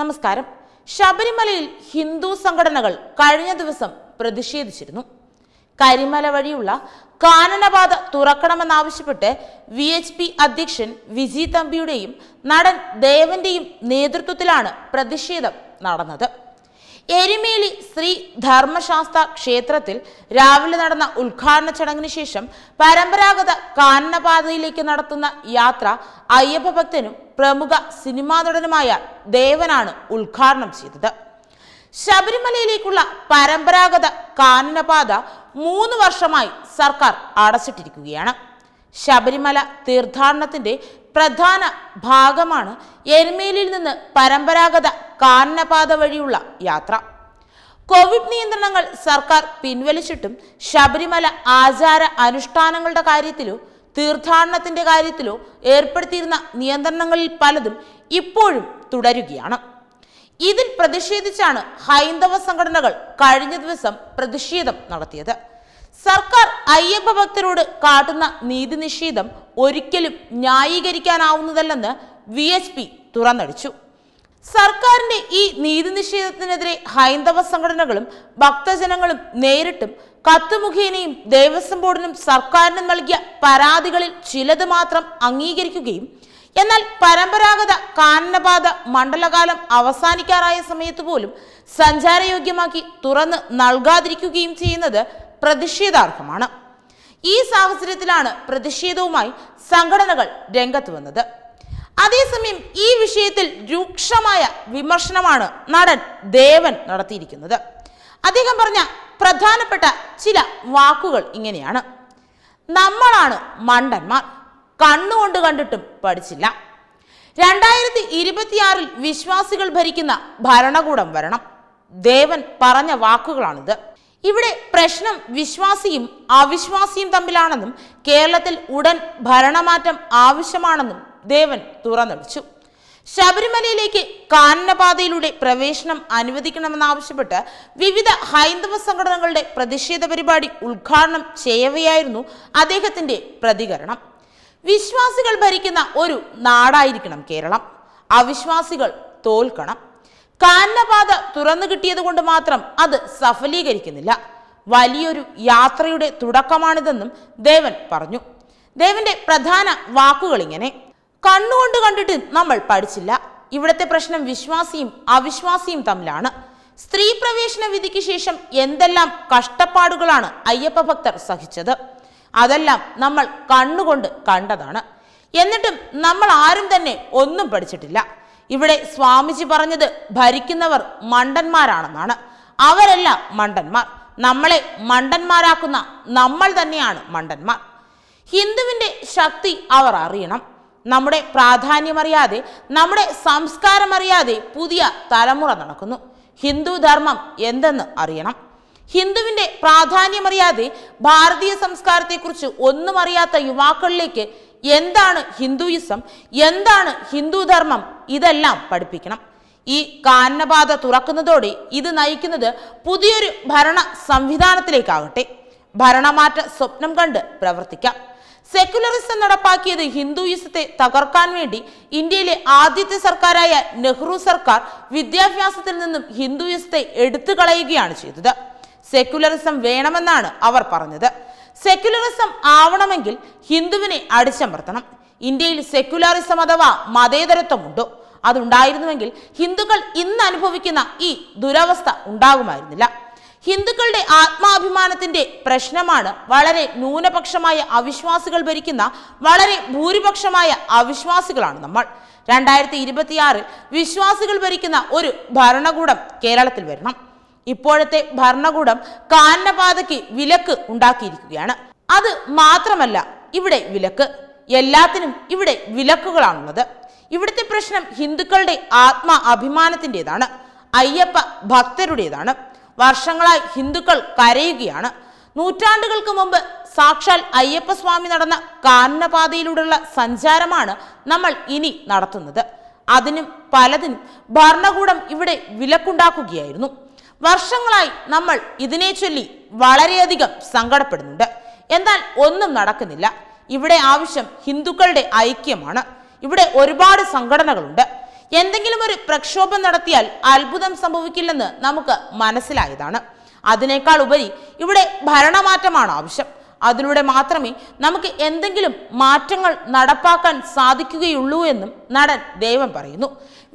നമസ്കാരം ശബരിമലയിൽ ഹിന്ദു സംഘടനകൾ കഴിഞ്ഞ ദിവസം പ്രതിഷേധിച്ചിരുന്നു കരിമല വഴിയുള്ള കാനനപാത തുറക്കണമെന്നാവശ്യപ്പെട്ട് വി എച്ച് പി അധ്യക്ഷൻ വിജി തമ്പിയുടെയും നടൻ ദേവന്റെയും നേതൃത്വത്തിലാണ് പ്രതിഷേധം നടന്നത് എരുമേലി ശ്രീ ധർമ്മശാസ്ത്ര ക്ഷേത്രത്തിൽ രാവിലെ നടന്ന ഉദ്ഘാടന ചടങ്ങിന് ശേഷം പരമ്പരാഗത കാനനപാതയിലേക്ക് നടത്തുന്ന യാത്ര അയ്യപ്പ ഭക്തനും പ്രമുഖ സിനിമാ നടനുമായ ദേവനാണ് ഉദ്ഘാടനം ചെയ്തത് ശബരിമലയിലേക്കുള്ള പരമ്പരാഗത കാനനപാത മൂന്ന് വർഷമായി സർക്കാർ അടച്ചിട്ടിരിക്കുകയാണ് ശബരിമല തീർത്ഥാടനത്തിന്റെ പ്രധാന ഭാഗമാണ് എരുമേലിൽ നിന്ന് പരമ്പരാഗത കാരണപാത വഴിയുള്ള യാത്ര കോവിഡ് നിയന്ത്രണങ്ങൾ സർക്കാർ പിൻവലിച്ചിട്ടും ശബരിമല ആചാര അനുഷ്ഠാനങ്ങളുടെ കാര്യത്തിലോ തീർത്ഥാടനത്തിന്റെ കാര്യത്തിലോ ഏർപ്പെടുത്തിയിരുന്ന നിയന്ത്രണങ്ങളിൽ പലതും ഇപ്പോഴും തുടരുകയാണ് ഇതിൽ പ്രതിഷേധിച്ചാണ് ഹൈന്ദവ സംഘടനകൾ കഴിഞ്ഞ ദിവസം പ്രതിഷേധം നടത്തിയത് സർക്കാർ അയ്യപ്പ ഭക്തരോട് കാട്ടുന്ന നീതി നിഷേധം ഒരിക്കലും ന്യായീകരിക്കാനാവുന്നതല്ലെന്ന് വി എസ് പി തുറന്നടിച്ചു സർക്കാരിന്റെ ഈ നീതി നിഷേധത്തിനെതിരെ ഹൈന്ദവ സംഘടനകളും ഭക്തജനങ്ങളും നേരിട്ടും കത്തുമുഖേനയും ദേവസ്വം ബോർഡിനും സർക്കാരിനും നൽകിയ പരാതികളിൽ ചിലത് മാത്രം അംഗീകരിക്കുകയും എന്നാൽ പരമ്പരാഗത കാനനപാത മണ്ഡലകാലം അവസാനിക്കാറായ സമയത്ത് പോലും സഞ്ചാരയോഗ്യമാക്കി തുറന്ന് നൽകാതിരിക്കുകയും ചെയ്യുന്നത് പ്രതിഷേധാർഹമാണ് ഈ സാഹചര്യത്തിലാണ് പ്രതിഷേധവുമായി സംഘടനകൾ രംഗത്ത് വന്നത് അതേസമയം ഈ വിഷയത്തിൽ രൂക്ഷമായ വിമർശനമാണ് നടൻ ദേവൻ നടത്തിയിരിക്കുന്നത് അദ്ദേഹം പറഞ്ഞ പ്രധാനപ്പെട്ട ചില വാക്കുകൾ ഇങ്ങനെയാണ് നമ്മളാണ് മണ്ടന്മാർ കണ്ണുകൊണ്ട് കണ്ടിട്ടും പഠിച്ചില്ല രണ്ടായിരത്തി ഇരുപത്തിയാറിൽ വിശ്വാസികൾ ഭരിക്കുന്ന ഭരണകൂടം വരണം ദേവൻ പറഞ്ഞ വാക്കുകളാണിത് ഇവിടെ പ്രശ്നം വിശ്വാസിയും അവിശ്വാസിയും തമ്മിലാണെന്നും കേരളത്തിൽ ഉടൻ ഭരണമാറ്റം ആവശ്യമാണെന്നും ദേവൻ തുറന്നടിച്ചു ശബരിമലയിലേക്ക് കാനനപാതയിലൂടെ പ്രവേശനം അനുവദിക്കണമെന്നാവശ്യപ്പെട്ട് വിവിധ ഹൈന്ദവ സംഘടനകളുടെ പ്രതിഷേധ പരിപാടി ഉദ്ഘാടനം ചെയ്യവെയായിരുന്നു അദ്ദേഹത്തിന്റെ പ്രതികരണം വിശ്വാസികൾ ഭരിക്കുന്ന ഒരു നാടായിരിക്കണം കേരളം അവിശ്വാസികൾ തോൽക്കണം കാന്നപാത തുറന്നു കിട്ടിയത് കൊണ്ട് മാത്രം അത് സഫലീകരിക്കുന്നില്ല വലിയൊരു യാത്രയുടെ തുടക്കമാണിതെന്നും ദേവൻ പറഞ്ഞു ദേവന്റെ പ്രധാന വാക്കുകൾ ഇങ്ങനെ കണ്ണുകൊണ്ട് കണ്ടിട്ട് നമ്മൾ പഠിച്ചില്ല ഇവിടുത്തെ പ്രശ്നം വിശ്വാസിയും അവിശ്വാസിയും തമ്മിലാണ് സ്ത്രീ പ്രവേശന വിധിക്ക് ശേഷം എന്തെല്ലാം കഷ്ടപ്പാടുകളാണ് അയ്യപ്പ ഭക്തർ സഹിച്ചത് അതെല്ലാം നമ്മൾ കണ്ണുകൊണ്ട് കണ്ടതാണ് എന്നിട്ടും നമ്മൾ ആരും തന്നെ ഒന്നും പഠിച്ചിട്ടില്ല ഇവിടെ സ്വാമിജി പറഞ്ഞത് ഭരിക്കുന്നവർ മണ്ടന്മാരാണെന്നാണ് അവരല്ല മണ്ടന്മാർ നമ്മളെ മണ്ടന്മാരാക്കുന്ന നമ്മൾ തന്നെയാണ് മണ്ടന്മാർ ഹിന്ദുവിൻ്റെ ശക്തി അവർ അറിയണം നമ്മുടെ പ്രാധാന്യമറിയാതെ നമ്മുടെ സംസ്കാരം അറിയാതെ പുതിയ തലമുറ നടക്കുന്നു ഹിന്ദു ധർമ്മം എന്തെന്ന് അറിയണം ഹിന്ദുവിന്റെ പ്രാധാന്യമറിയാതെ ഭാരതീയ സംസ്കാരത്തെക്കുറിച്ച് ഒന്നും അറിയാത്ത യുവാക്കളിലേക്ക് എന്താണ് ഹിന്ദുയിസം എന്താണ് ഹിന്ദുധർമ്മം ഇതെല്ലാം പഠിപ്പിക്കണം ഈ കാരണപാത തുറക്കുന്നതോടെ ഇത് നയിക്കുന്നത് പുതിയൊരു ഭരണ സംവിധാനത്തിലേക്കാകട്ടെ ഭരണമാറ്റ സ്വപ്നം കണ്ട് പ്രവർത്തിക്കാം സെക്യുലറിസം നടപ്പാക്കിയത് ഹിന്ദുയിസത്തെ തകർക്കാൻ വേണ്ടി ഇന്ത്യയിലെ ആദ്യത്തെ സർക്കാരായ നെഹ്റു സർക്കാർ വിദ്യാഭ്യാസത്തിൽ നിന്നും ഹിന്ദുയിസത്തെ എടുത്തു കളയുകയാണ് ചെയ്തത് സെക്യുലറിസം വേണമെന്നാണ് അവർ പറഞ്ഞത് സെക്യുലറിസം ആവണമെങ്കിൽ ഹിന്ദുവിനെ അടിച്ചമർത്തണം ഇന്ത്യയിൽ സെക്യുലറിസം അഥവാ മതേതരത്വമുണ്ടോ അതുണ്ടായിരുന്നുവെങ്കിൽ ഹിന്ദുക്കൾ ഇന്ന് അനുഭവിക്കുന്ന ഈ ദുരവസ്ഥ ഉണ്ടാകുമായിരുന്നില്ല ഹിന്ദുക്കളുടെ ആത്മാഭിമാനത്തിന്റെ പ്രശ്നമാണ് വളരെ ന്യൂനപക്ഷമായ അവിശ്വാസികൾ ഭരിക്കുന്ന വളരെ ഭൂരിപക്ഷമായ അവിശ്വാസികളാണ് നമ്മൾ രണ്ടായിരത്തി ഇരുപത്തിയാറിൽ വിശ്വാസികൾ ഭരിക്കുന്ന ഒരു ഭരണകൂടം കേരളത്തിൽ വരണം ഇപ്പോഴത്തെ ഭരണകൂടം കാനനപാതയ്ക്ക് വിലക്ക് ഉണ്ടാക്കിയിരിക്കുകയാണ് അത് മാത്രമല്ല ഇവിടെ വിലക്ക് എല്ലാത്തിനും ഇവിടെ വിലക്കുകളാണുള്ളത് ഇവിടുത്തെ പ്രശ്നം ഹിന്ദുക്കളുടെ ആത്മാ അഭിമാനത്തിൻ്റെതാണ് അയ്യപ്പ ഭക്തരുടേതാണ് വർഷങ്ങളായി ഹിന്ദുക്കൾ കരയുകയാണ് നൂറ്റാണ്ടുകൾക്ക് മുമ്പ് സാക്ഷാൽ അയ്യപ്പസ്വാമി നടന്ന കാനനപാതയിലൂടെയുള്ള സഞ്ചാരമാണ് നമ്മൾ ഇനി നടത്തുന്നത് അതിനും പലതിനും ഭരണകൂടം ഇവിടെ വിലക്കുണ്ടാക്കുകയായിരുന്നു വർഷങ്ങളായി നമ്മൾ ഇതിനെ ചൊല്ലി വളരെയധികം സങ്കടപ്പെടുന്നുണ്ട് എന്നാൽ ഒന്നും നടക്കുന്നില്ല ഇവിടെ ആവശ്യം ഹിന്ദുക്കളുടെ ഐക്യമാണ് ഇവിടെ ഒരുപാട് സംഘടനകളുണ്ട് എന്തെങ്കിലും ഒരു പ്രക്ഷോഭം നടത്തിയാൽ അത്ഭുതം സംഭവിക്കില്ലെന്ന് നമുക്ക് മനസ്സിലായതാണ് അതിനേക്കാൾ ഉപരി ഇവിടെ ഭരണമാറ്റമാണ് ആവശ്യം അതിലൂടെ മാത്രമേ നമുക്ക് എന്തെങ്കിലും മാറ്റങ്ങൾ നടപ്പാക്കാൻ സാധിക്കുകയുള്ളൂ എന്നും നടൻ ദൈവം പറയുന്നു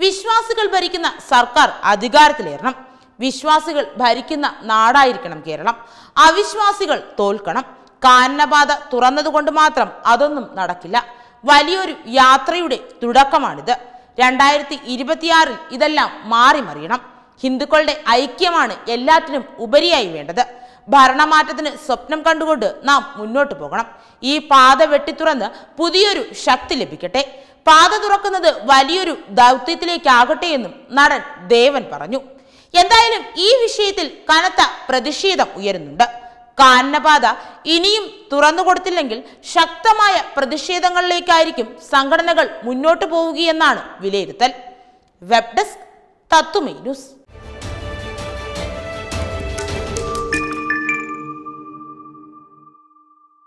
വിശ്വാസികൾ ഭരിക്കുന്ന സർക്കാർ അധികാരത്തിലേറണം വിശ്വാസികൾ ഭരിക്കുന്ന നാടായിരിക്കണം കേരളം അവിശ്വാസികൾ തോൽക്കണം കാനനപാത തുറന്നതുകൊണ്ട് മാത്രം അതൊന്നും നടക്കില്ല വലിയൊരു യാത്രയുടെ തുടക്കമാണിത് രണ്ടായിരത്തി ഇരുപത്തിയാറിൽ ഇതെല്ലാം മാറിമറിയണം ഹിന്ദുക്കളുടെ ഐക്യമാണ് എല്ലാറ്റിനും ഉപരിയായി വേണ്ടത് ഭരണമാറ്റത്തിന് സ്വപ്നം കണ്ടുകൊണ്ട് നാം മുന്നോട്ട് പോകണം ഈ പാത വെട്ടിത്തുറന്ന് പുതിയൊരു ശക്തി ലഭിക്കട്ടെ പാത തുറക്കുന്നത് വലിയൊരു ദൗത്യത്തിലേക്കാകട്ടെ എന്നും നടൻ ദേവൻ പറഞ്ഞു എന്തായാലും ഈ വിഷയത്തിൽ കനത്ത പ്രതിഷേധം ഉയരുന്നുണ്ട് കാനനപാത ഇനിയും തുറന്നുകൊടുത്തില്ലെങ്കിൽ ശക്തമായ പ്രതിഷേധങ്ങളിലേക്കായിരിക്കും സംഘടനകൾ മുന്നോട്ടു പോവുകയെന്നാണ് വിലയിരുത്തൽ വെബ് ഡെസ്ക് തത്തുമേ ന്യൂസ്